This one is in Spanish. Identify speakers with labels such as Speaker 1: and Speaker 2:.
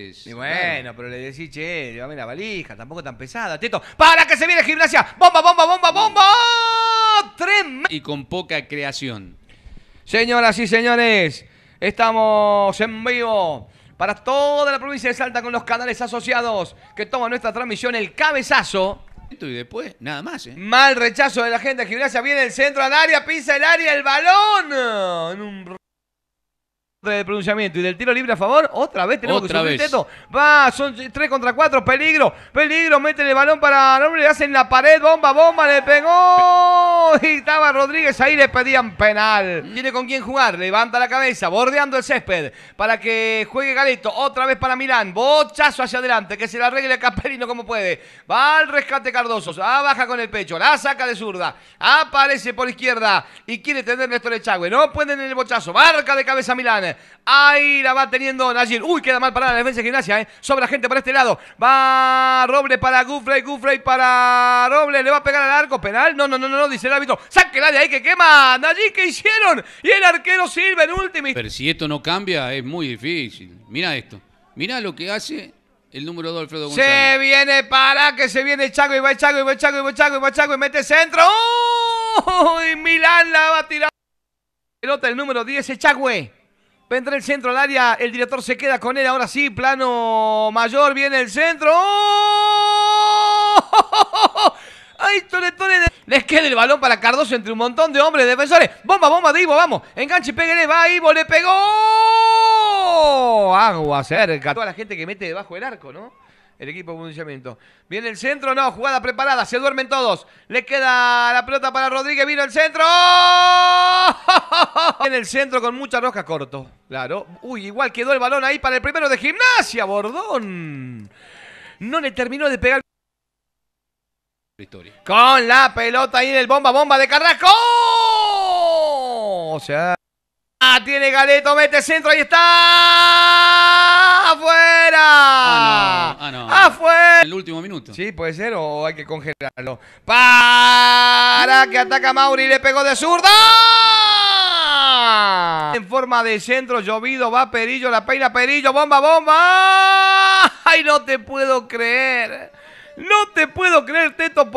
Speaker 1: Y bueno, pero le decís, che, llévame la valija, tampoco tan pesada, Teto. ¡Para que se viene gimnasia! ¡Bomba, bomba, bomba, bomba! bomba más. Y con poca creación. Señoras y señores, estamos en vivo para toda la provincia de Salta con los canales asociados que toman nuestra transmisión El Cabezazo. Y después, nada más. ¿eh? Mal rechazo de la gente de gimnasia. Viene el centro al área, pisa el área, el balón. En un del pronunciamiento y del tiro libre a favor, otra vez tenemos otra Va, son tres contra cuatro, peligro, peligro, mete el balón para no le hacen la pared, bomba, bomba, le pegó. Y estaba Rodríguez ahí, le pedían penal. Tiene con quién jugar, levanta la cabeza, bordeando el césped para que juegue Galeto, otra vez para Milán, bochazo hacia adelante, que se la arregle Caperino como puede. Va al rescate Cardoso, ah, baja con el pecho, la saca de zurda, aparece por izquierda y quiere tener Néstor Echagüe, no pueden en el bochazo, marca de cabeza Milán. Ahí la va teniendo Nayir. Uy, queda mal para la defensa de gimnasia, ¿eh? Sobra gente para este lado. Va Roble para Gufrey, Gufrey para Roble. Le va a pegar al arco. Penal. No, no, no, no, dice el árbitro. Sáquela de ahí que quema. Nayir, ¿qué hicieron? Y el arquero sirve en último. Pero si esto no cambia, es muy difícil. Mira esto. Mira lo que hace el número 2, Alfredo González. Se viene para que se viene Chagüe y va el y va y va y va y mete centro. Y Milán la va a tirar. Pelota el número 10, Chagüe Entra el centro al área, el director se queda con él, ahora sí, plano mayor, viene el centro. ¡Oh! ¡Ay, tole, Les queda el balón para Cardoso entre un montón de hombres defensores. Bomba, bomba de Ivo, vamos. Enganche, pégale, va Ivo, le pegó. Agua cerca. Toda la gente que mete debajo del arco, ¿no? El equipo de pronunciamiento. Viene el centro, no, jugada preparada, se duermen todos. Le queda la pelota para Rodríguez, vino el centro. en el centro con mucha roja corto. Claro. Uy, igual quedó el balón ahí para el primero de gimnasia, Bordón. No le terminó de pegar. Con la pelota ahí en el bomba, bomba de Carrasco. O sea. Ah, tiene Galeto, mete centro, ahí está. ¡Afuera! Ah, ah, no, ¡Afuera! El último minuto. Sí, puede ser, o hay que congelarlo. Para que ataca Mauri, le pegó de zurda en forma de centro, llovido, va Perillo, la peina Perillo, bomba, bomba. ¡Ay, no te puedo creer! No te puedo creer, Teto, por